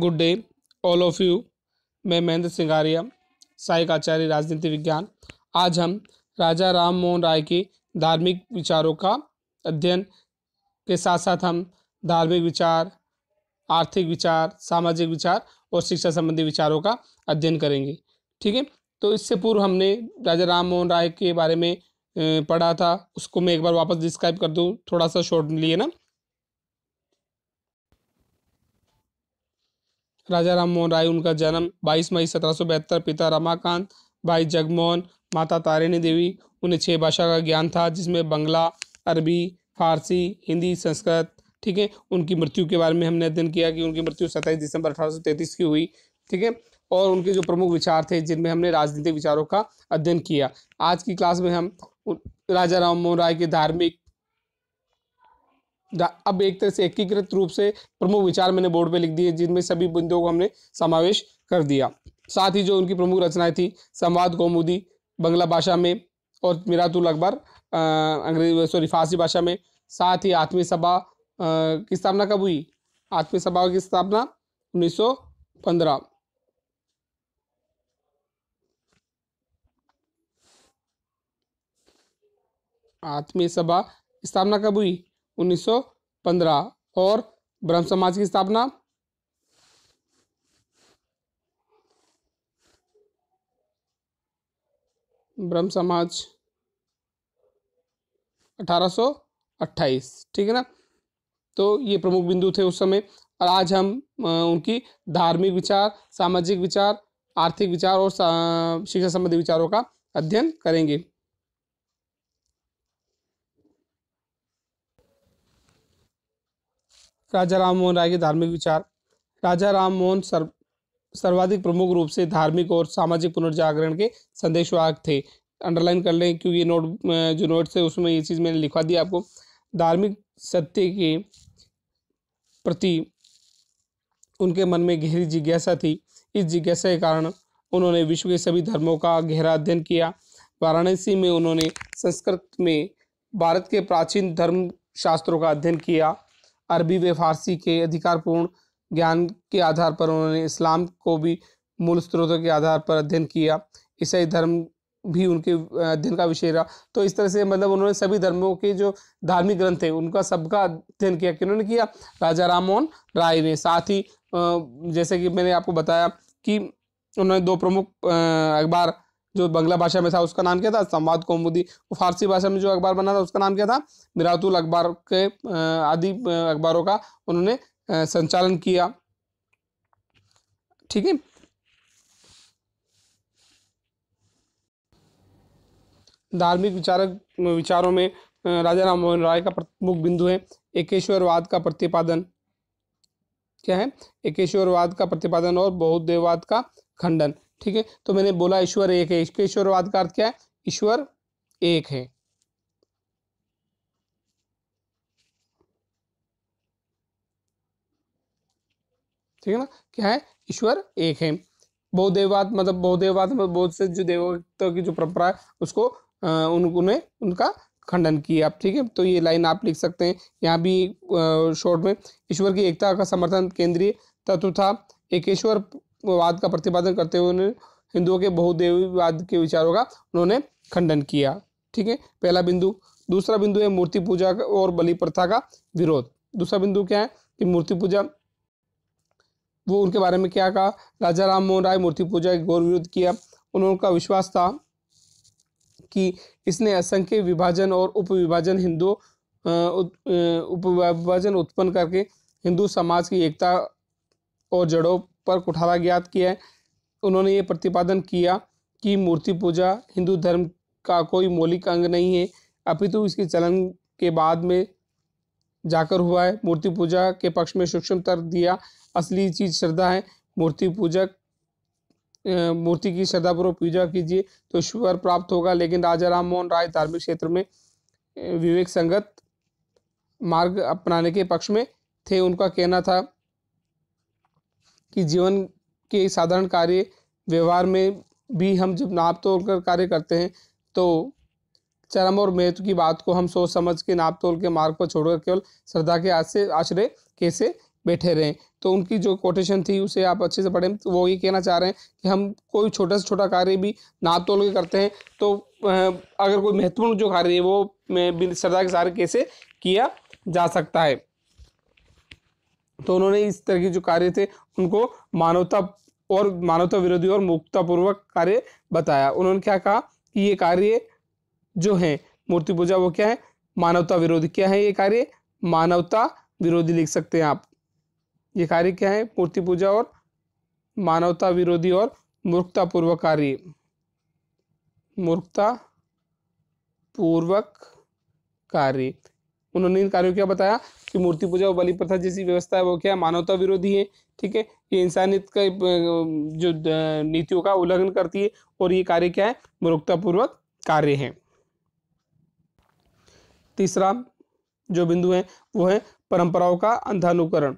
Good day all of you मैं महेंद्र सिंगारिया सहायक आचार्य राजनीति विज्ञान आज हम राजा राम मोहन राय के धार्मिक विचारों का अध्ययन के साथ साथ हम धार्मिक विचार आर्थिक विचार सामाजिक विचार और शिक्षा संबंधी विचारों का अध्ययन करेंगे ठीक है तो इससे पूर्व हमने राजा राम मोहन राय के बारे में पढ़ा था उसको मैं एक बार वापस डिस्क्राइब कर दूँ थोड़ा सा शॉर्ट लिए ना राजा राम मोहन राय उनका जन्म 22 मई सत्रह पिता रमाकांत भाई जगमोहन माता तारिणी देवी उन्हें छः भाषा का ज्ञान था जिसमें बंगला अरबी फारसी हिंदी संस्कृत ठीक है उनकी मृत्यु के बारे में हमने अध्ययन किया कि उनकी मृत्यु सत्ताईस दिसंबर अठारह की हुई ठीक है और उनके जो प्रमुख विचार थे जिनमें हमने राजनीतिक विचारों का अध्ययन किया आज की क्लास में हम राजा राम मोहन राय के धार्मिक अब एक तरह से एकीकृत रूप से प्रमुख विचार मैंने बोर्ड पे लिख दिए जिनमें सभी बिंदुओं को हमने समावेश कर दिया साथ ही जो उनकी प्रमुख रचनाएं थी संवाद गोमुदी बंगला भाषा में और मीरातुल अकबर अंग्रेजी सॉरी फारसी भाषा में साथ ही आत्मी सभा की स्थापना कब हुई आत्मी सभा की स्थापना उन्नीस आत्मीय सभा स्थापना कब हुई 1915 और ब्रह्म समाज की स्थापना ब्रह्म समाज 1828 ठीक है ना तो ये प्रमुख बिंदु थे उस समय और आज हम उनकी धार्मिक विचार सामाजिक विचार आर्थिक विचार और शिक्षा संबंधी विचारों का अध्ययन करेंगे राजा राम मोहन राय के धार्मिक विचार राजा राम मोहन सर्व सर्वाधिक प्रमुख रूप से धार्मिक और सामाजिक पुनर्जागरण के संदेशवाहक थे अंडरलाइन कर लें क्योंकि नोट जो नोट थे उसमें ये चीज़ मैंने लिखवा दी आपको धार्मिक सत्य के प्रति उनके मन में गहरी जिज्ञासा थी इस जिज्ञासा के कारण उन्होंने विश्व के सभी धर्मों का गहरा अध्ययन किया वाराणसी में उन्होंने संस्कृत में भारत के प्राचीन धर्म शास्त्रों का अध्ययन किया अरबी व फारसी के अधिकारपूर्ण ज्ञान के आधार पर उन्होंने इस्लाम को भी मूल स्रोतों के आधार पर अध्ययन किया ईसाई धर्म भी उनके अध्ययन का विषय रहा तो इस तरह से मतलब उन्होंने सभी धर्मों के जो धार्मिक ग्रंथ थे उनका सबका अध्ययन किया किन्होंने किया राजा राम मोहन राय ने साथ ही जैसे कि मैंने आपको बताया कि उन्होंने दो प्रमुख अखबार जो बंगला भाषा में था उसका नाम क्या था संवाद कौमुदी फारसी भाषा में जो अखबार बना था उसका नाम क्या था मिरातुल अखबार के आदि अखबारों का उन्होंने संचालन किया ठीक है धार्मिक विचारक विचारों में राजा राम मोहन राय का प्रमुख बिंदु है एकेश्वरवाद का प्रतिपादन क्या है एकेश्वरवाद का प्रतिपादन और बहुत देववाद का खंडन ठीक है तो मैंने बोला ईश्वर एक है इसके ईश्वरवाद का अर्थ क्या है ईश्वर एक है ठीक है ना क्या है ईश्वर एक है बहुदेववाद मतलब बहुदेववाद मतलब बहुत से जो देवता की जो परंपरा है उसको उन्होंने उनका खंडन किया आप ठीक है तो ये लाइन आप लिख सकते हैं यहाँ भी शॉर्ट में ईश्वर की एकता का समर्थन केंद्रीय तत्व था एकेश्वर वाद का प्रतिपादन करते हुए उन्होंने हिंदुओं के बहुदेववाद के विचारों का उन्होंने खंडन किया ठीक है पहला बिंदु दूसरा बिंदु है मूर्ति पूजा और बलि प्रथा का विरोध दूसरा बिंदु क्या है कि मूर्ति पूजा वो उनके बारे में क्या कहा राजा राम मोहन राय मूर्ति पूजा का गौर विरोध किया उन्होंने उनका विश्वास था कि इसने असंख्य विभाजन और उप विभाजन हिंदू उप विभाजन उत्पन्न करके हिंदू समाज की एकता और जड़ों पर कुठारा ज्ञात किया है उन्होंने ये प्रतिपादन किया कि मूर्ति पूजा हिंदू धर्म का कोई मौलिक अंग नहीं है अपितु तो इसके चलन के बाद में जाकर हुआ है मूर्ति पूजा के पक्ष में सूक्ष्म तर्क दिया असली चीज श्रद्धा है मूर्ति पूजक मूर्ति की श्रद्धापूर्वक पूजा कीजिए तो ईश्वर प्राप्त होगा लेकिन राजा राम मोहन राय धार्मिक क्षेत्र में विवेक संगत मार्ग अपनाने के पक्ष में थे उनका कहना था कि जीवन के साधारण कार्य व्यवहार में भी हम जब नाप तोल कर कार्य करते हैं तो चरम और महत्व की बात को हम सोच समझ के नाप तोल के मार्ग पर छोड़कर केवल श्रद्धा के आश्रय से आश्रय कैसे बैठे रहें तो उनकी जो कोटेशन थी उसे आप अच्छे से पढ़ें तो वो ये कहना चाह रहे हैं कि हम कोई छोटा से छोटा कार्य भी नाप तोल के करते हैं तो अगर कोई महत्वपूर्ण जो कार्य है वो श्रद्धा के सहारे कैसे किया जा सकता है तो उन्होंने इस तरह के जो कार्य थे उनको मानवता और मानवता विरोधी और मुक्तापूर्वक कार्य बताया उन्होंने क्या कहा कि ये कार्य जो है मूर्ति पूजा वो क्या है मानवता विरोधी क्या है ये कार्य मानवता विरोधी लिख सकते हैं आप ये कार्य क्या है मूर्ति पूजा और मानवता विरोधी और मूर्खतापूर्वक कार्य मूर्खता पूर्वक कार्य उन्होंने इन कार्यों क्या बताया कि मूर्ति पूजा और बलि प्रथा जैसी व्यवस्था है वो क्या मानवता विरोधी है ठीक है ये इंसानियत का जो नीतियों का उल्लंघन करती है और ये कार्य क्या है मूर्खतापूर्वक कार्य है तीसरा जो बिंदु है वो है परंपराओं का अंधानुकरण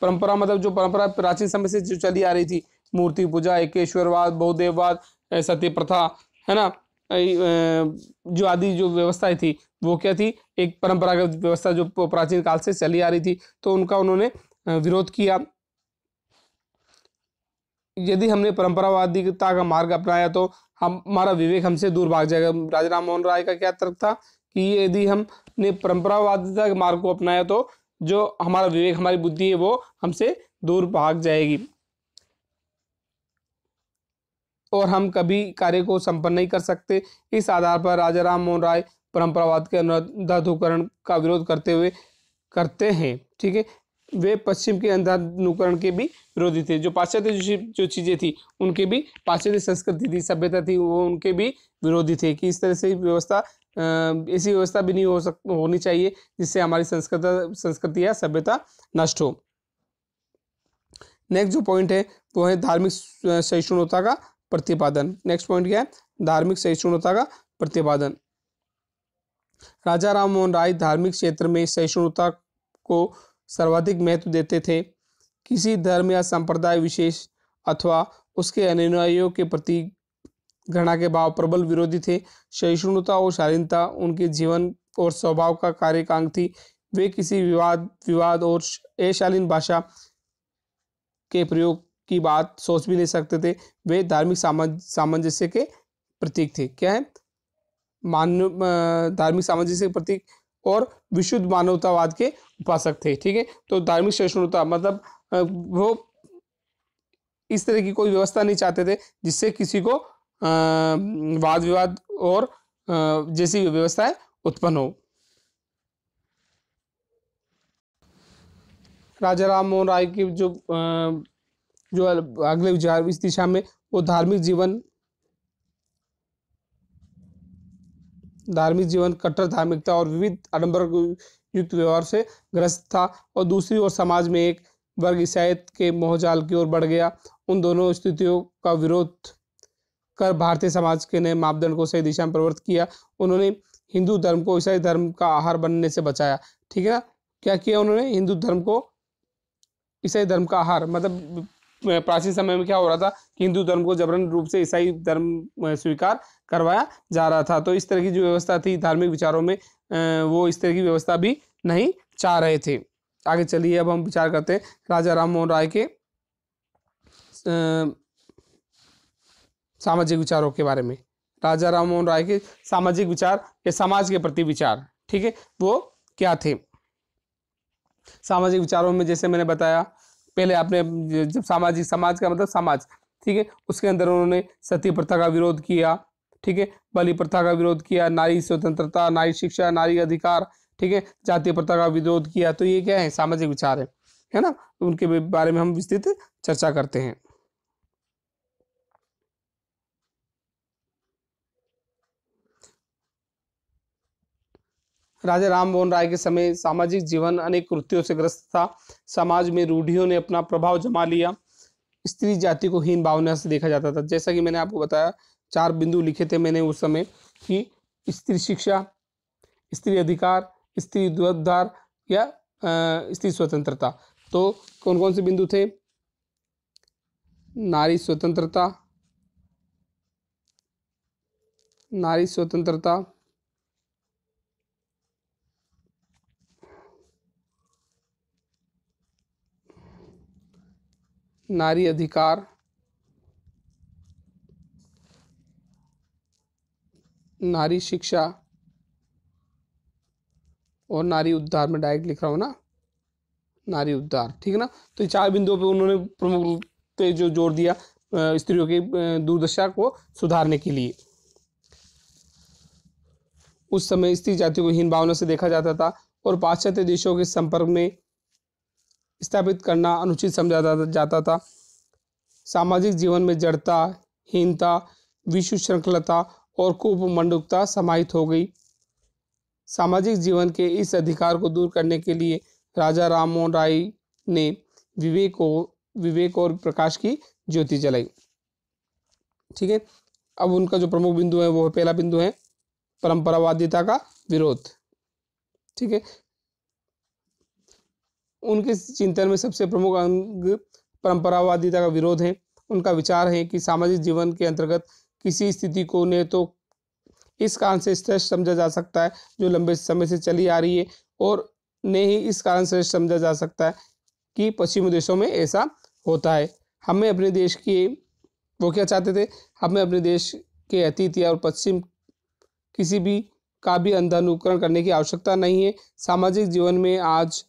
परंपरा मतलब जो परंपरा प्राचीन समय से जो चली आ रही थी मूर्ति पूजा एकेश्वरवाद बहुदेववाद सती प्रथा है ना जो आदि जो व्यवस्थाएं थी वो क्या थी एक परंपरागत व्यवस्था जो प्राचीन काल से चली आ रही थी तो उनका उन्होंने विरोध किया यदि हमने परंपरावादिकता का मार्ग अपनाया तो हम हमारा विवेक हमसे दूर भाग जाएगा राजा राम मोहन राय का क्या तर्क था कि यदि हमने परंपरावादिकता के मार्ग को अपनाया तो जो हमारा विवेक हमारी बुद्धि है वो हमसे दूर भाग जाएगी और हम कभी कार्य को संपन्न नहीं कर सकते इस आधार पर राजा राम मोहन राय परंपरावाद के अंधाधुकरण का विरोध करते हुए करते हैं ठीक है वे पश्चिम के अंधानुकरण के भी विरोधी थे जो पाश्चात्य जो, जो चीज़ें थी उनके भी पाश्चात्य संस्कृति थी सभ्यता थी वो उनके भी विरोधी थे कि इस तरह से व्यवस्था ऐसी व्यवस्था भी नहीं हो सक होनी चाहिए जिससे हमारी संस्कृत संस्कृति या सभ्यता नष्ट हो नेक्स्ट जो पॉइंट है वो है धार्मिक सहिष्णुता का प्रतिपादन नेक्स्ट पॉइंट क्या है धार्मिक सहिष्णुता का प्रतिपादन राजा राम मोहन राय धार्मिक क्षेत्र में सहिष्णुता को सर्वाधिक महत्व देते थे किसी धर्म या संप्रदाय विशेष अथवा उसके अनुयायियों के प्रति घृणा के भाव प्रबल विरोधी थे सहिष्णुता और शालीनता उनके जीवन और स्वभाव का कार्यकांग थी वे किसी विवाद विवाद और अशालीन भाषा के प्रयोग की बात सोच भी नहीं सकते थे वे धार्मिक सामंजस्य के प्रतीक थे क्या है मान्य धार्मिक सामाजिक से प्रतीक और विशुद्ध मानवतावाद के उपासक थे ठीक है तो धार्मिक सहिष्णुता मतलब वो इस तरह की कोई व्यवस्था नहीं चाहते थे जिससे किसी को वाद विवाद और जैसी व्यवस्थाएं उत्पन्न हो राजा राम मोहन राय के जो जो अगले विचार इस दिशा में वो धार्मिक जीवन धार्मिक जीवन कट्टर धार्मिकता और विविध आडम्बर युक्त व्यवहार से ग्रस्त था और दूसरी ओर समाज में एक वर्ग ईसाइत के मोहजाल की ओर बढ़ गया उन दोनों स्थितियों का विरोध कर भारतीय समाज के नए मापदंड को सही दिशा में प्रवृत्त किया उन्होंने हिंदू धर्म को ईसाई धर्म का आहार बनने से बचाया ठीक है ना क्या किया उन्होंने हिंदू धर्म को ईसाई धर्म का आहार मतलब प्राचीन समय में क्या हो रहा था कि हिंदू धर्म को जबरन रूप से ईसाई धर्म स्वीकार करवाया जा रहा था तो इस तरह की जो व्यवस्था थी धार्मिक विचारों में वो इस तरह की व्यवस्था भी नहीं चाह रहे थे आगे चलिए अब हम विचार करते हैं राजा राम मोहन राय के सामाजिक विचारों के बारे में राजा राम मोहन राय के सामाजिक विचार या समाज के प्रति विचार ठीक है वो क्या थे सामाजिक विचारों में जैसे मैंने बताया पहले आपने जब सामाजिक समाज का मतलब समाज ठीक है उसके अंदर उन्होंने सती प्रथा का विरोध किया ठीक है बलि प्रथा का विरोध किया नारी स्वतंत्रता नारी शिक्षा नारी अधिकार ठीक है जातीय प्रथा का विरोध किया तो ये क्या है सामाजिक विचार है है ना उनके बारे में हम विस्तृत चर्चा करते हैं राजा राम मोहन राय के समय सामाजिक जीवन अनेक कृत्यों से ग्रस्त था समाज में रूढ़ियों ने अपना प्रभाव जमा लिया स्त्री जाति को हीन भावना से देखा जाता था जैसा कि मैंने आपको बताया चार बिंदु लिखे थे मैंने उस समय कि स्त्री शिक्षा स्त्री अधिकार स्त्री उद्धार या स्त्री स्वतंत्रता तो कौन कौन से बिंदु थे नारी स्वतंत्रता नारी स्वतंत्रता नारी अधिकार नारी शिक्षा और नारी उद्धार में डायरेक्ट लिख रहा हूँ ना नारी उद्धार ठीक है ना तो चार बिंदुओं पे उन्होंने प्रमुख रूप से जो जोर दिया स्त्रियों की दुर्दशा को सुधारने के लिए उस समय स्त्री जातियों को हीन भावना से देखा जाता था और पाश्चात्य देशों के संपर्क में स्थापित करना अनुचित समझा जाता था सामाजिक जीवन में जड़ता हीनता विश्व श्रृंखलता और कुपमंडुकता समाहित हो गई सामाजिक जीवन के इस अधिकार को दूर करने के लिए राजा राम मोहन राय ने विवेक को विवेक और प्रकाश की ज्योति जलाई ठीक है अब उनका जो प्रमुख बिंदु है वो पहला बिंदु है परंपरावादिता का विरोध ठीक है उनके चिंतन में सबसे प्रमुख अंग परंपरावादिता का विरोध है उनका विचार है कि सामाजिक जीवन के अंतर्गत किसी स्थिति को ने तो इस कारण से श्रेष्ठ समझा जा सकता है जो लंबे समय से चली आ रही है और ने ही इस कारण श्रेष्ठ समझा जा सकता है कि पश्चिमी देशों में ऐसा होता है हमें अपने देश की वो क्या चाहते थे हमें अपने देश के अतीत या और पश्चिम किसी भी का भी अंधानुकरण करने की आवश्यकता नहीं है सामाजिक जीवन में आज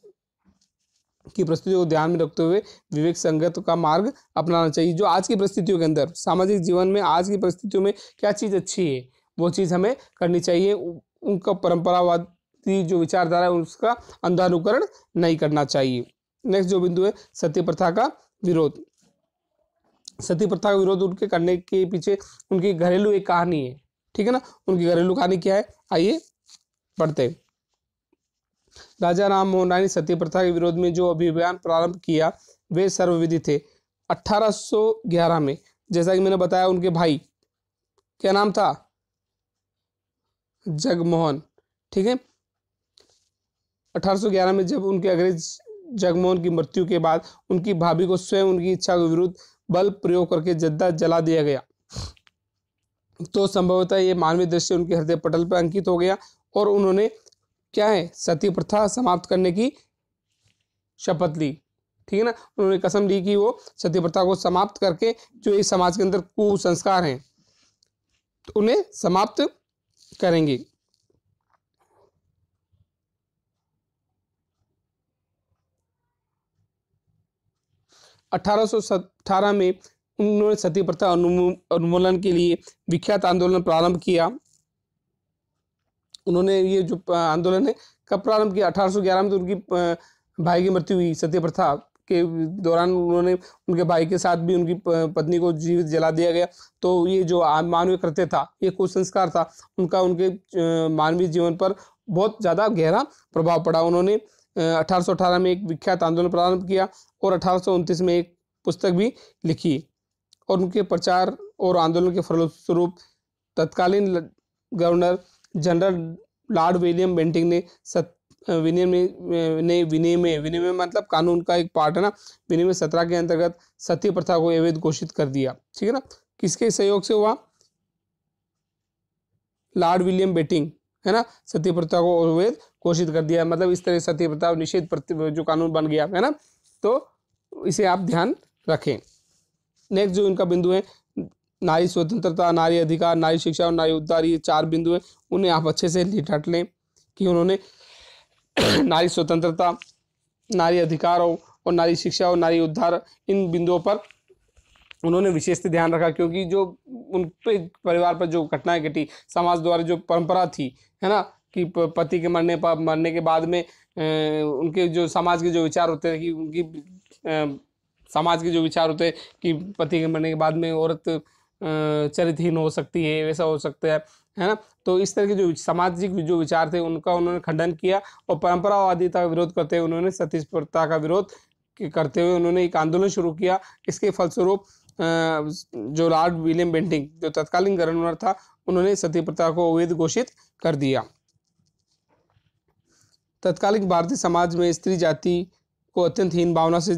की परिस्थितियों को ध्यान में रखते हुए विवेक संगत का मार्ग अपनाना चाहिए जो आज की परिस्थितियों के अंदर सामाजिक जीवन में आज की परिस्थितियों में क्या चीज़ अच्छी है वो चीज़ हमें करनी चाहिए उनका परंपरावादी जो विचारधारा है उसका अंधानुकरण नहीं करना चाहिए नेक्स्ट जो बिंदु है सत्य प्रथा का विरोध सती प्रथा का विरोध उनके करने के पीछे उनकी घरेलू एक कहानी है ठीक है ना उनकी घरेलू कहानी क्या है आइए पढ़ते हैं राजा राम मोहन राय ने सती प्रथा के विरोध में जो अभियान प्रारंभ किया वे सर्वविधि थे 1811 में जैसा कि मैंने बताया उनके भाई क्या नाम था जगमोहन ठीक है 1811 में जब उनके अंग्रेज जगमोहन की मृत्यु के बाद उनकी भाभी को स्वयं उनकी इच्छा के विरुद्ध बल प्रयोग करके जद्दा जला दिया गया तो संभवतः ये मानवीय दृश्य उनके हृदय पटल पर अंकित हो गया और उन्होंने क्या है सती प्रथा समाप्त करने की शपथ ली ठीक है ना उन्होंने कसम ली कि वो सती प्रथा को समाप्त करके जो इस समाज के अंदर कुसंस्कार हैं तो उन्हें समाप्त करेंगे अठारह में उन्होंने सती प्रथा उन्मूलन के लिए विख्यात आंदोलन प्रारंभ किया उन्होंने ये जो आंदोलन है कब प्रारंभ किया अठारह में तो उनकी भाई की मृत्यु हुई सत्य प्रथा के दौरान उन्होंने उनके भाई के साथ भी उनकी पत्नी को जीवित जला दिया गया तो ये जो मानवीय कृत्य था ये कुसंस्कार था उनका उनके मानवीय जीवन पर बहुत ज़्यादा गहरा प्रभाव पड़ा उन्होंने 1818 में एक विख्यात आंदोलन प्रारंभ किया और अठारह में एक पुस्तक भी लिखी और उनके प्रचार और आंदोलन के फलस्वरूप तत्कालीन governor general Lord William Bentinck ने सत विनियम ने विनियम विनिमय मतलब कानून का एक पार्ट है ना विनियम सत्रह के अंतर्गत सत्य प्रथा को अवैध घोषित कर दिया ठीक है ना किसके सहयोग से हुआ लॉर्ड विलियम बेटिंग है ना सत्य प्रथा को अवैध घोषित कर दिया मतलब इस तरह सत्य प्रथा निषेध जो कानून बन गया है ना तो इसे आप ध्यान रखें नेक्स्ट जो इनका बिंदु है नारी स्वतंत्रता नारी अधिकार नारी शिक्षा और नारी उद्धार ये चार बिंदु हैं उन्हें आप अच्छे से रट लें कि उन्होंने नारी स्वतंत्रता नारी अधिकार हो और नारी शिक्षा और नारी उद्धार इन बिंदुओं पर उन्होंने विशेष ध्यान रखा क्योंकि जो उन परिवार पर जो घटनाएं घटी समाज द्वारा जो परंपरा थी है ना कि पति के मरने पर मरने के बाद में उनके जो समाज के जो विचार होते थे कि उनकी समाज के जो विचार होते हैं कि पति के मरने के बाद में औरत चरितहीन हो सकती है वैसा हो सकता है है ना तो इस तरह के जो सामाजिक जो विचार थे उनका उन्होंने खंडन किया और परंपरावादिता का विरोध करते हुए उन्होंने सतीशप्रता का विरोध करते हुए उन्होंने एक आंदोलन शुरू किया इसके फलस्वरूप जो लॉर्ड विलियम बेंटिंग जो तत्कालीन गवर्नर था उन्होंने सती प्रथा को अवैध घोषित कर दिया तत्कालीन भारतीय समाज में स्त्री जाति को अत्यंत हीन भावना से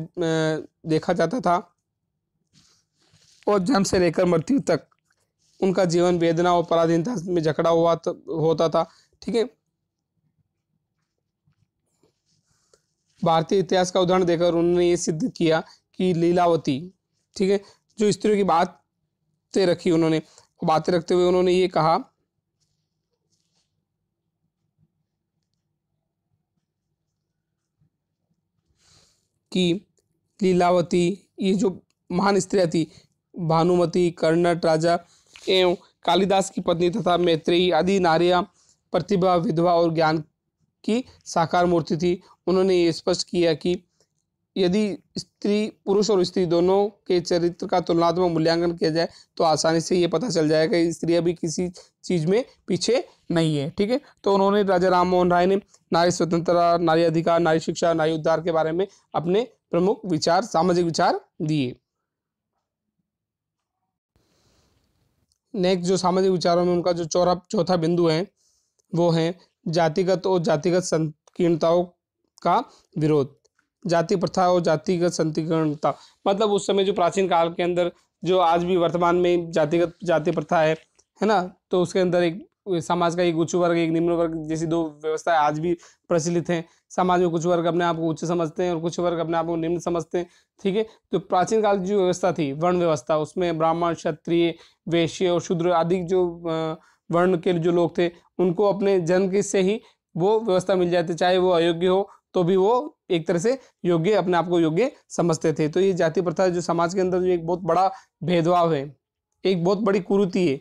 देखा जाता था और जन्म से लेकर मृत्यु तक उनका जीवन वेदना और पराधीनता में जकड़ा हुआ तो होता था ठीक है भारतीय इतिहास का उदाहरण देकर उन्होंने ये सिद्ध किया कि लीलावती ठीक है जो स्त्रियों की बातें रखी उन्होंने बातें रखते हुए उन्होंने ये कहा कि लीलावती ये जो महान स्त्री थी भानुमति कर्णट राजा एवं कालिदास की पत्नी तथा मैत्रेयी आदि नारियां प्रतिभा विधवा और ज्ञान की साकार मूर्ति थी उन्होंने ये स्पष्ट किया कि यदि स्त्री पुरुष और स्त्री दोनों के चरित्र का तुलनात्मक मूल्यांकन किया जाए तो आसानी से ये पता चल जाएगा कि स्त्री अभी किसी चीज़ में पीछे नहीं है ठीक है तो उन्होंने राजा राम मोहन राय ने नारी स्वतंत्रता नारी अधिकार नारी शिक्षा नारी उद्धार के बारे में अपने प्रमुख विचार सामाजिक विचार दिए नेक्स्ट जो सामाजिक विचारों में उनका जो चौथा चौथा बिंदु है वो है जातिगत और जातिगत संकीर्णताओं का विरोध जाति प्रथा और जातिगत संकीर्णता मतलब उस समय जो प्राचीन काल के अंदर जो आज भी वर्तमान में जातिगत जाति प्रथा है है ना तो उसके अंदर एक समाज का एक उच्च वर्ग एक निम्न वर्ग जैसी दो व्यवस्थाएं आज भी प्रचलित हैं समाज में कुछ वर्ग अपने आप को उच्च समझते हैं और कुछ वर्ग अपने आप को निम्न समझते हैं ठीक है तो प्राचीन काल की जो व्यवस्था थी वर्ण व्यवस्था उसमें ब्राह्मण क्षत्रिय वैश्य और शूद्र आदि जो वर्ण के जो लोग थे उनको अपने जन्म के से ही वो व्यवस्था मिल जाती चाहे वो अयोग्य हो तो भी वो एक तरह से योग्य अपने आप को योग्य समझते थे तो ये जाति प्रथा जो समाज के अंदर जो एक बहुत बड़ा भेदभाव है एक बहुत बड़ी कुरुति है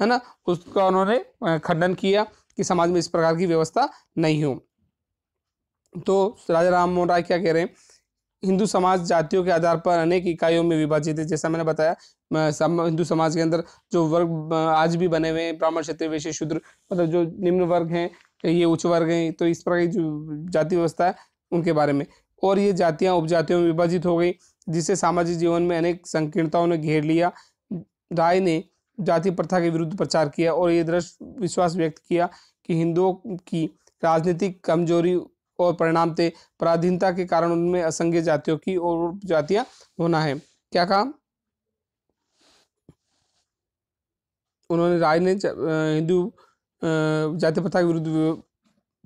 है ना उसका उन्होंने खंडन किया कि समाज में इस प्रकार की व्यवस्था नहीं हो तो राजा राम मोहन राय क्या कह रहे हैं हिंदू समाज जातियों के आधार पर अनेक इकाइयों में विभाजित है जैसा मैंने बताया सम, हिंदू समाज के अंदर जो वर्ग आज भी बने हुए हैं ब्राह्मण क्षेत्र वैश्य शूद्र मतलब जो निम्न वर्ग हैं ये उच्च वर्ग हैं तो इस प्रकार की जो जाति व्यवस्था है उनके बारे में और ये जातियाँ उपजातियों में विभाजित हो गई जिससे सामाजिक जीवन में अनेक संकीर्णताओं ने घेर लिया राय ने जाति प्रथा के विरुद्ध प्रचार किया और ये दृश्य विश्वास व्यक्त किया कि हिंदुओं की राजनीतिक कमजोरी और परिणाम थे पराधीनता के कारण उनमें असंख्य जातियों की और जातियां होना है क्या कहा उन्होंने राय ने हिंदू जाति प्रथा के विरुद्ध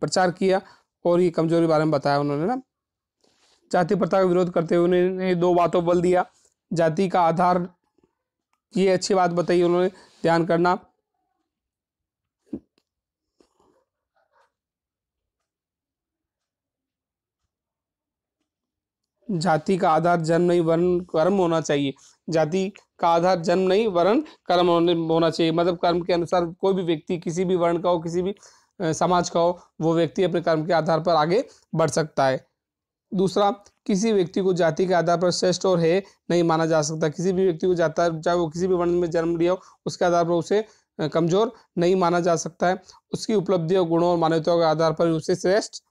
प्रचार किया और ये कमजोरी बारे में बताया उन्होंने ना जाति प्रथा का विरोध करते हुए उन्होंने दो बातों बल दिया जाति का आधार ये अच्छी बात बताई उन्होंने ध्यान करना जाति का आधार जन्म नहीं वर्ण कर्म होना चाहिए जाति का आधार जन्म नहीं वर्ण कर्म होना चाहिए मतलब कर्म के अनुसार कोई भी व्यक्ति किसी भी वर्ण का हो किसी भी समाज का हो वो व्यक्ति अपने कर्म के आधार पर आगे बढ़ सकता है दूसरा किसी व्यक्ति को जाति के आधार पर श्रेष्ठ और है नहीं माना जा सकता किसी भी व्यक्ति को जाता चाहे वो किसी भी वर्ण में जन्म लिया हो उसके आधार पर उसे कमजोर नहीं माना जा सकता है उसकी उपलब्धि और गुणों और मान्यताओं के आधार पर उसे श्रेष्ठ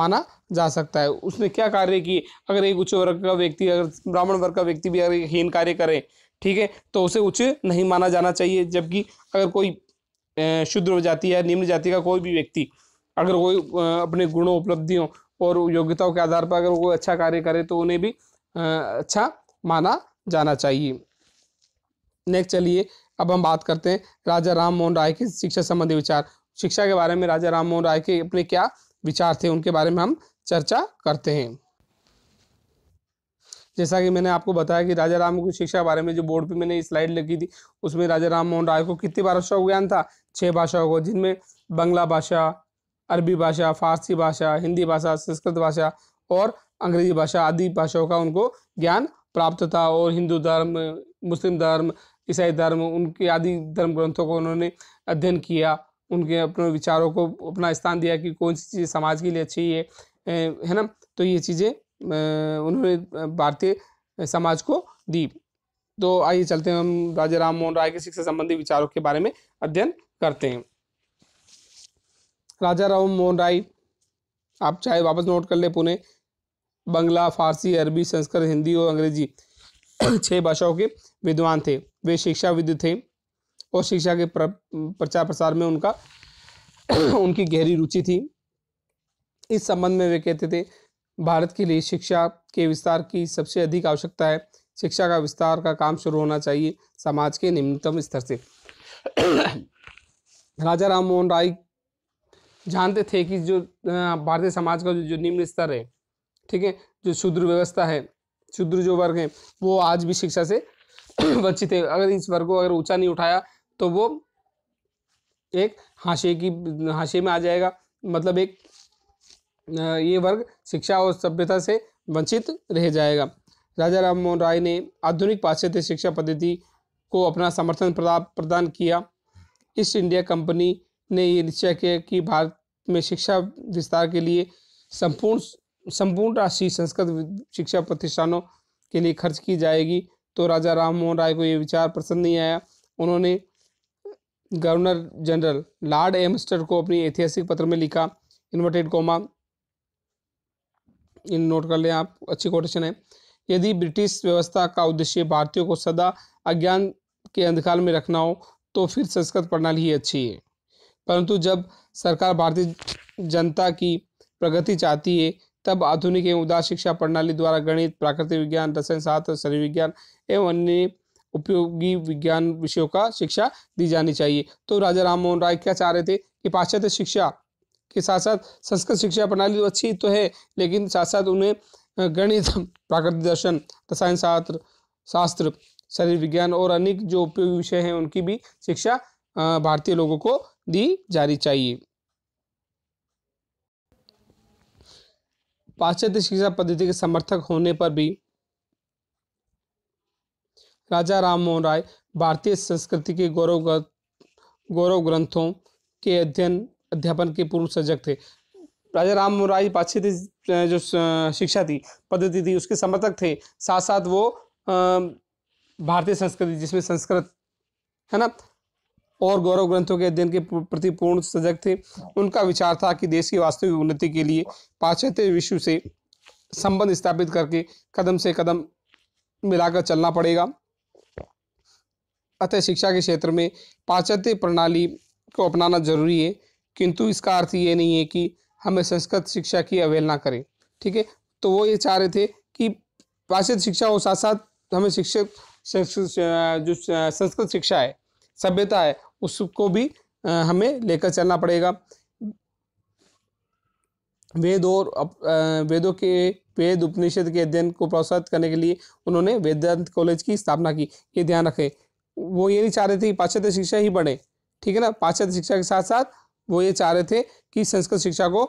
माना जा सकता है उसने क्या कार्य किए अगर एक उच्च वर्ग का व्यक्ति अगर ब्राह्मण वर्ग का व्यक्ति भी अगर हीन कार्य करे ठीक है तो उसे उच्च नहीं माना जाना चाहिए जबकि अगर कोई शुद्र जाति या निम्न जाति का कोई भी व्यक्ति अगर कोई अपने गुणों उपलब्धियों और योग्यताओं के आधार पर अगर वो अच्छा कार्य करे तो उन्हें भी अच्छा माना जाना चाहिए नेक्स्ट चलिए अब हम बात करते हैं राजा राम मोहन राय के शिक्षा संबंधी विचार शिक्षा के बारे में राजा राम मोहन राय के अपने क्या विचार थे उनके बारे में हम चर्चा करते हैं जैसा कि मैंने आपको बताया कि राजा राम की शिक्षा के बारे में जो बोर्ड पे मैंने स्लाइड लगी थी उसमें राजा राम मोहन राय को कितनी भाषाओं का ज्ञान था छह भाषाओं को जिनमें बंगला भाषा अरबी भाषा फारसी भाषा हिंदी भाषा संस्कृत भाषा और अंग्रेजी भाषा आदि भाषाओं का उनको ज्ञान प्राप्त था और हिंदू धर्म मुस्लिम धर्म ईसाई धर्म उनके आदि धर्म ग्रंथों को उन्होंने अध्ययन किया उनके अपने विचारों को अपना स्थान दिया कि कौन सी चीज़ समाज के लिए अच्छी है है ना तो ये चीज़ें उन्होंने भारतीय समाज को दी तो आइए चलते हैं हम राजा राम मोहन राय के शिक्षा संबंधी विचारों के बारे में अध्ययन करते हैं राजा राम मोहन राय आप चाहे वापस नोट कर ले पुणे बंगला फारसी अरबी संस्कृत हिंदी और अंग्रेजी छह भाषाओं के विद्वान थे वे शिक्षाविद थे और शिक्षा के प्र, प्रचार प्रसार में उनका उनकी गहरी रुचि थी इस संबंध में वे कहते थे भारत के लिए शिक्षा के विस्तार की सबसे अधिक आवश्यकता है शिक्षा का विस्तार का काम शुरू होना चाहिए समाज के निम्नतम स्तर से राजा राम मोहन राय जानते थे कि जो भारतीय समाज का जो, निम्न स्तर है ठीक है जो शूद्र व्यवस्था है शूद्र जो वर्ग है वो आज भी शिक्षा से वंचित है अगर इस वर्ग को अगर ऊंचा नहीं उठाया तो वो एक हाशिए की हाशिए में आ जाएगा मतलब एक ये वर्ग शिक्षा और सभ्यता से वंचित रह जाएगा राजा राम मोहन राय ने आधुनिक पाश्चात्य शिक्षा पद्धति को अपना समर्थन प्रदान किया ईस्ट इंडिया कंपनी ने ये निश्चय किया कि भारत में शिक्षा विस्तार के लिए संपूर्ण संपूर्ण राशि संस्कृत शिक्षा प्रतिष्ठानों के लिए खर्च की जाएगी तो राजा राम मोहन राय को ये विचार पसंद नहीं आया उन्होंने गवर्नर जनरल लॉर्ड एमस्टर को अपनी ऐतिहासिक पत्र में लिखा इन्वर्टेड कोमा इन नोट कर लें आप अच्छी कोटेशन है यदि ब्रिटिश व्यवस्था का उद्देश्य भारतीयों को सदा अज्ञान के अंधकार में रखना हो तो फिर संस्कृत प्रणाली ही अच्छी है परंतु जब सरकार भारतीय जनता की प्रगति चाहती है तब आधुनिक एवं उदार शिक्षा प्रणाली द्वारा गणित प्राकृतिक विज्ञान रसायन शास्त्र शरीर विज्ञान एवं अन्य उपयोगी विज्ञान विषयों का शिक्षा दी जानी चाहिए तो राजा राम मोहन राय क्या चाह रहे थे कि पाश्चात्य शिक्षा के साथ साथ संस्कृत शिक्षा प्रणाली तो अच्छी तो है लेकिन साथ साथ उन्हें गणित प्राकृतिक दर्शन रसायन शास्त्र शास्त्र शरीर विज्ञान और अनेक जो उपयोगी विषय हैं उनकी भी शिक्षा भारतीय लोगों को दी जानी चाहिए पाश्चात्य शिक्षा पद्धति के समर्थक होने पर भी राजा राम मोहन राय भारतीय संस्कृति के गौरव गौरव ग्रंथों के अध्ययन अध्यापन के पूर्व सजग थे राजा राम मोहन राय पाश्चात्य जो शिक्षा थी पद्धति थी उसके समर्थक थे साथ साथ वो भारतीय संस्कृति जिसमें संस्कृत है ना और गौरव ग्रंथों के अध्ययन के प्रति पूर्ण सजग थे उनका विचार था कि देश की वास्तविक उन्नति के लिए पाश्चात्य विश्व से संबंध स्थापित करके कदम से कदम मिलाकर चलना पड़ेगा अतः शिक्षा के क्षेत्र में पाश्चात्य प्रणाली को अपनाना जरूरी है किंतु इसका अर्थ ये नहीं है कि हमें संस्कृत शिक्षा की अवहेलना करें ठीक है तो वो ये चाह रहे थे कि पाश्चात्य शिक्षा और साथ साथ हमें शिक्षक जो संस्कृत शिक्षा है सभ्यता है उसको भी हमें लेकर चलना पड़ेगा वेद और वेदों के वेद उपनिषद के अध्ययन को प्रोत्साहित करने के लिए उन्होंने वेदांत कॉलेज की स्थापना की ये ध्यान रखें वो ये नहीं चाह रहे थे कि पाश्चात्य शिक्षा ही बढ़े ठीक है ना पाश्चात्य शिक्षा के साथ साथ वो ये चाह रहे थे कि संस्कृत शिक्षा को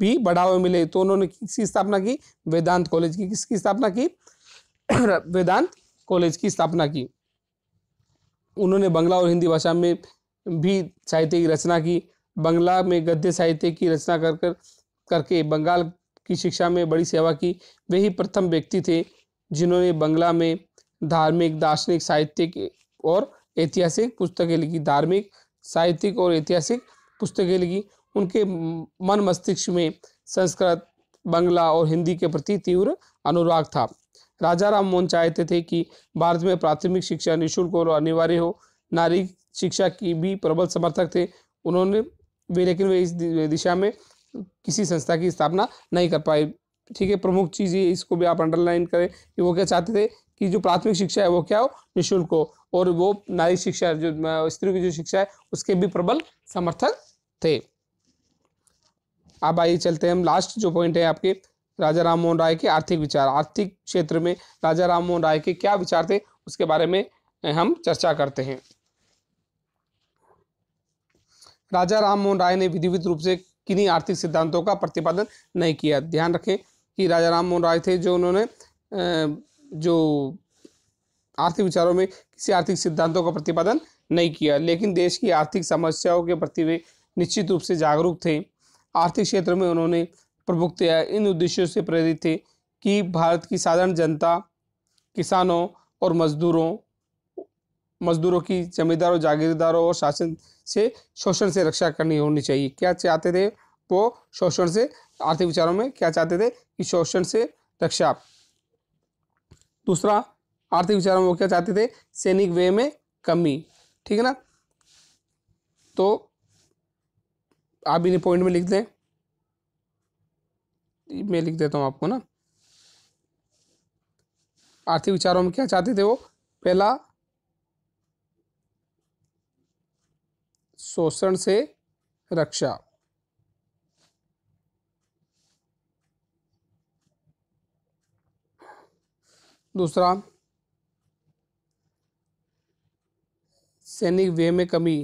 भी बढ़ावा मिले तो उन्होंने किसकी स्थापना की वेदांत कॉलेज की किसकी स्थापना की वेदांत कॉलेज की स्थापना की उन्होंने बंगला और हिंदी भाषा में भी साहित्य की रचना की बंगला में गद्य साहित्य की रचना कर कर करके बंगाल की शिक्षा में बड़ी सेवा की वे ही प्रथम व्यक्ति थे जिन्होंने बंगला में धार्मिक दार्शनिक साहित्यिक और ऐतिहासिक पुस्तकें लिखी धार्मिक साहित्यिक और ऐतिहासिक पुस्तकें लिखी उनके मन मस्तिष्क में संस्कृत बंगला और हिंदी के प्रति तीव्र अनुराग था राजा राम मोहन चाहते थे कि भारत में प्राथमिक शिक्षा निःशुल्क और अनिवार्य हो नारी शिक्षा की भी प्रबल समर्थक थे उन्होंने वे लेकिन वे इस दिशा में किसी संस्था की स्थापना नहीं कर पाए ठीक है प्रमुख चीज़ ये इसको भी आप अंडरलाइन करें कि वो क्या चाहते थे कि जो प्राथमिक शिक्षा है वो क्या हो निःशुल्क हो और वो नारी शिक्षा जो स्त्री की जो शिक्षा है उसके भी प्रबल समर्थक थे अब आइए चलते हैं हम लास्ट जो पॉइंट है आपके राजा राम मोहन राय के आर्थिक विचार आर्थिक क्षेत्र में राजा राम मोहन राय के क्या विचार थे उसके बारे में हम चर्चा करते हैं राजा राम मोहन राय ने विधिवित रूप से किन्हीं आर्थिक सिद्धांतों का प्रतिपादन नहीं किया ध्यान रखें कि राजा राम मोहन राय थे जो उन्होंने जो आर्थिक विचारों में किसी आर्थिक सिद्धांतों का प्रतिपादन नहीं किया लेकिन देश की आर्थिक समस्याओं के प्रति वे निश्चित रूप से जागरूक थे आर्थिक क्षेत्र में उन्होंने प्रभुक्त या इन उद्देश्यों से प्रेरित थे कि भारत की साधारण जनता किसानों और मजदूरों मजदूरों की जमींदारों जागीरदारों और शासन से शोषण से रक्षा करनी होनी चाहिए क्या चाहते थे वो शोषण से आर्थिक विचारों में क्या चाहते थे कि शोषण से रक्षा दूसरा आर्थिक विचारों में वो क्या चाहते थे सैनिक व्यय में कमी ठीक है ना तो आप इन्हें पॉइंट में लिख दें मैं लिख देता हूँ आपको ना आर्थिक विचारों में क्या चाहते थे वो पहला शोषण से रक्षा दूसरा सैनिक व्यय में कमी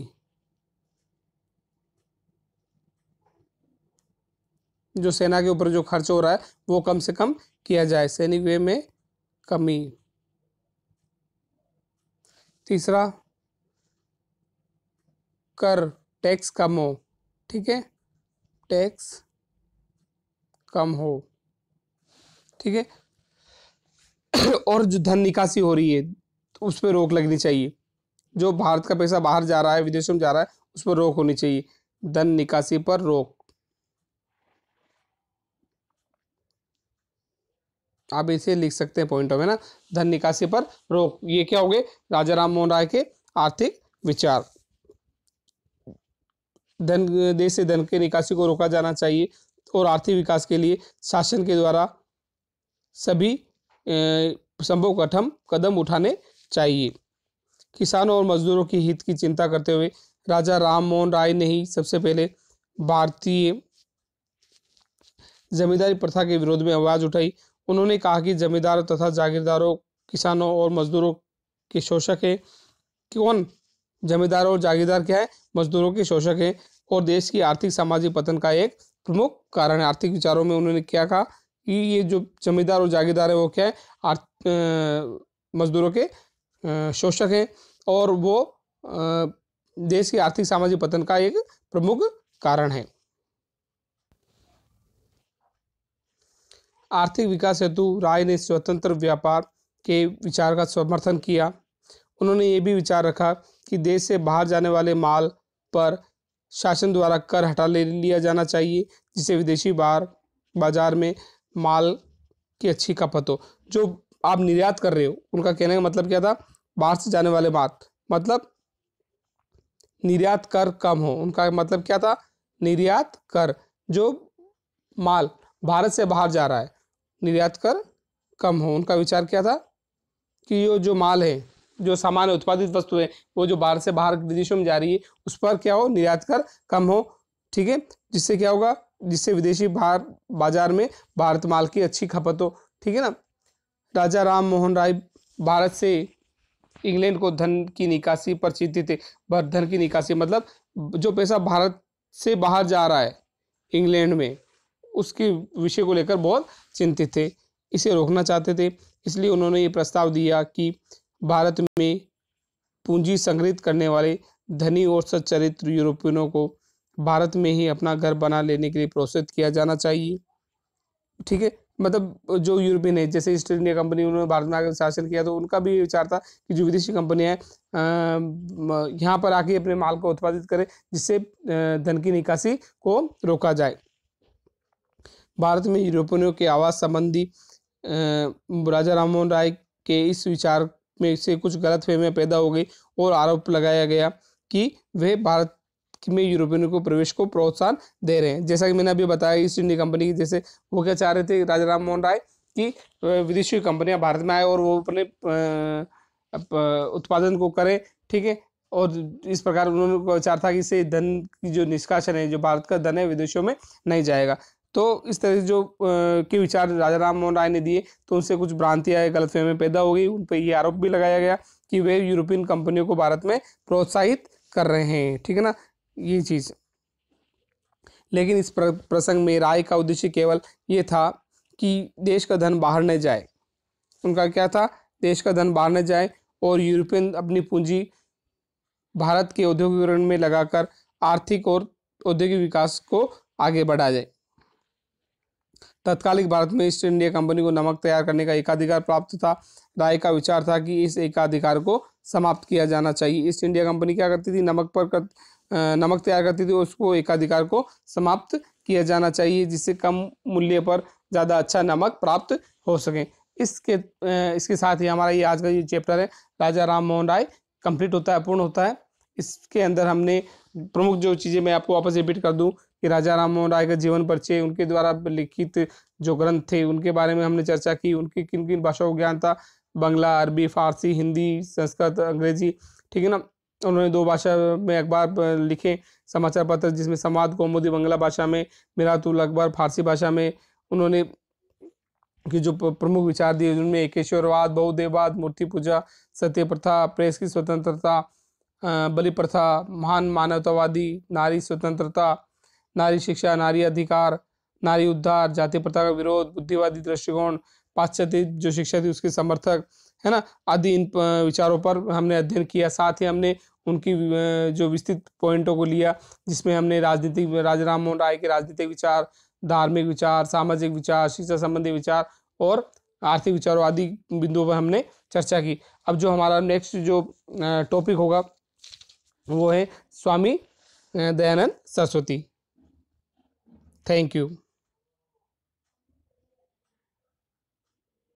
जो सेना के ऊपर जो खर्च हो रहा है वो कम से कम किया जाए सैनिक व्यय में कमी तीसरा कर टैक्स कम हो ठीक है टैक्स कम हो ठीक है और जो धन निकासी हो रही है तो उस पर रोक लगनी चाहिए जो भारत का पैसा बाहर जा रहा है विदेशों में जा रहा है उस पर रोक होनी चाहिए धन निकासी पर रोक आप इसे लिख सकते हैं पॉइंट ऑफ है ना धन निकासी पर रोक ये क्या हो गए राजा राम मोहन राय के आर्थिक विचार धन देश से धन के निकासी को रोका जाना चाहिए और आर्थिक विकास के लिए शासन के द्वारा सभी संभव कठम कदम उठाने चाहिए किसानों और मजदूरों के हित की चिंता करते हुए राजा राम मोहन राय ने ही सबसे पहले भारतीय जमींदारी प्रथा के विरोध में आवाज उठाई उन्होंने कहा कि जमींदारों तथा जागीरदारों किसानों और मजदूरों के शोषक हैं कौन जमींदार और जागीरदार क्या है मजदूरों के शोषक हैं और देश की आर्थिक सामाजिक पतन का एक प्रमुख कारण है आर्थिक विचारों में उन्होंने क्या कहा कि ये जो जमींदार और जागीरदार है वो क्या है मजदूरों के शोषक हैं और वो देश की आर्थिक सामाजिक पतन का एक प्रमुख कारण है आर्थिक विकास हेतु राय ने स्वतंत्र व्यापार के विचार का समर्थन किया उन्होंने ये भी विचार रखा कि देश से बाहर जाने वाले माल पर शासन द्वारा कर हटा ले लिया जाना चाहिए जिससे विदेशी बार बाजार में माल की अच्छी खपत हो जो आप निर्यात कर रहे हो उनका कहने का मतलब क्या था बाहर से जाने वाले माल मतलब निर्यात कर कम हो उनका मतलब क्या था निर्यात कर जो माल भारत से बाहर जा रहा है निर्यात कर कम हो उनका विचार क्या था कि ये जो माल है जो सामान्य उत्पादित वस्तु है वो जो बाहर से बाहर विदेशों में जा रही है उस पर क्या हो निर्यात कर कम हो ठीक है जिससे क्या होगा जिससे विदेशी बाहर बाजार में भारत माल की अच्छी खपत हो ठीक है ना राजा राम मोहन राय भारत से इंग्लैंड को धन की निकासी पर चिंतित थे भर धन की निकासी मतलब जो पैसा भारत से बाहर जा रहा है इंग्लैंड में उसके विषय को लेकर बहुत चिंतित थे इसे रोकना चाहते थे इसलिए उन्होंने ये प्रस्ताव दिया कि भारत में पूंजी संग्रहित करने वाले धनी और सच्चरित्र यूरोपियनों को भारत में ही अपना घर बना लेने के लिए प्रोत्साहित किया जाना चाहिए ठीक है मतलब जो यूरोपियन है जैसे ईस्ट इंडिया कंपनी उन्होंने भारत में आकर शासन किया तो उनका भी विचार था कि जो विदेशी कंपनियाँ यहाँ पर आके अपने माल को उत्पादित करें जिससे धन की निकासी को रोका जाए भारत में यूरोपियनों के आवास संबंधी राजा राममोहन राय के इस विचार में से कुछ गलत फहमियाँ पैदा हो गई और आरोप लगाया गया कि वे भारत में यूरोपियनों को प्रवेश को प्रोत्साहन दे रहे हैं जैसा कि मैंने अभी बताया ईस्ट इंडिया कंपनी की जैसे वो क्या चाह रहे थे राजा राम मोहन राय कि विदेशी कंपनियां भारत में आए और वो अपने उत्पादन को करें ठीक है और इस प्रकार उन्होंने विचार था कि इससे धन की जो निष्कासन है जो भारत का धन है विदेशों में नहीं जाएगा तो इस तरह से जो के विचार राजा राम मोहन राय ने दिए तो उनसे कुछ भ्रांतियाँ गलतफहमें पैदा हो गई उन पर ये आरोप भी लगाया गया कि वे यूरोपियन कंपनियों को भारत में प्रोत्साहित कर रहे हैं ठीक है ना ये चीज़ लेकिन इस प्रसंग में राय का उद्देश्य केवल ये था कि देश का धन बाहर न जाए उनका क्या था देश का धन बाहर न जाए और यूरोपियन अपनी पूंजी भारत के औद्योगिकरण में लगाकर आर्थिक और औद्योगिक विकास को आगे बढ़ा जाए तत्कालिक भारत में ईस्ट इंडिया कंपनी को नमक तैयार करने का एकाधिकार प्राप्त था राय का विचार था कि इस एकाधिकार को समाप्त किया जाना चाहिए ईस्ट इंडिया कंपनी क्या करती थी नमक पर कर, नमक तैयार करती थी उसको एकाधिकार को समाप्त किया जाना चाहिए जिससे कम मूल्य पर ज़्यादा अच्छा नमक प्राप्त हो सके इसके इसके साथ ही हमारा ये आज का ये चैप्टर है राजा राम मोहन राय कंप्लीट होता है पूर्ण होता है इसके अंदर हमने प्रमुख जो चीज़ें मैं आपको वापस रिपीट कर दूँ कि राजा राम मोहन राय के जीवन परिचय उनके द्वारा लिखित जो ग्रंथ थे उनके बारे में हमने चर्चा की उनकी किन किन भाषाओं का ज्ञान था बंगला अरबी फारसी हिंदी संस्कृत अंग्रेजी ठीक है ना उन्होंने दो भाषा में अखबार लिखे समाचार पत्र जिसमें संवाद कौमुदी बंगला भाषा में मिरातुल अकबर फारसी भाषा में उन्होंने कि जो प्रमुख विचार दिए उनमें एकेश्वरवाद बहुदेववाद मूर्ति पूजा सत्य प्रथा प्रेस की स्वतंत्रता बलि प्रथा महान मानवतावादी नारी स्वतंत्रता नारी शिक्षा नारी अधिकार नारी उद्धार जाति प्रथा का विरोध बुद्धिवादी दृष्टिकोण पाश्चात्य जो शिक्षा थी उसके समर्थक है ना आदि इन विचारों पर हमने अध्ययन किया साथ ही हमने उनकी जो विस्तृत पॉइंटों को लिया जिसमें हमने राजनीतिक राजा राम मोहन राय के राजनीतिक विचार धार्मिक विचार सामाजिक विचार शिक्षा संबंधी विचार और आर्थिक विचारों आदि बिंदुओं पर हमने चर्चा की अब जो हमारा नेक्स्ट जो टॉपिक होगा वो है स्वामी दयानंद सरस्वती Thank you.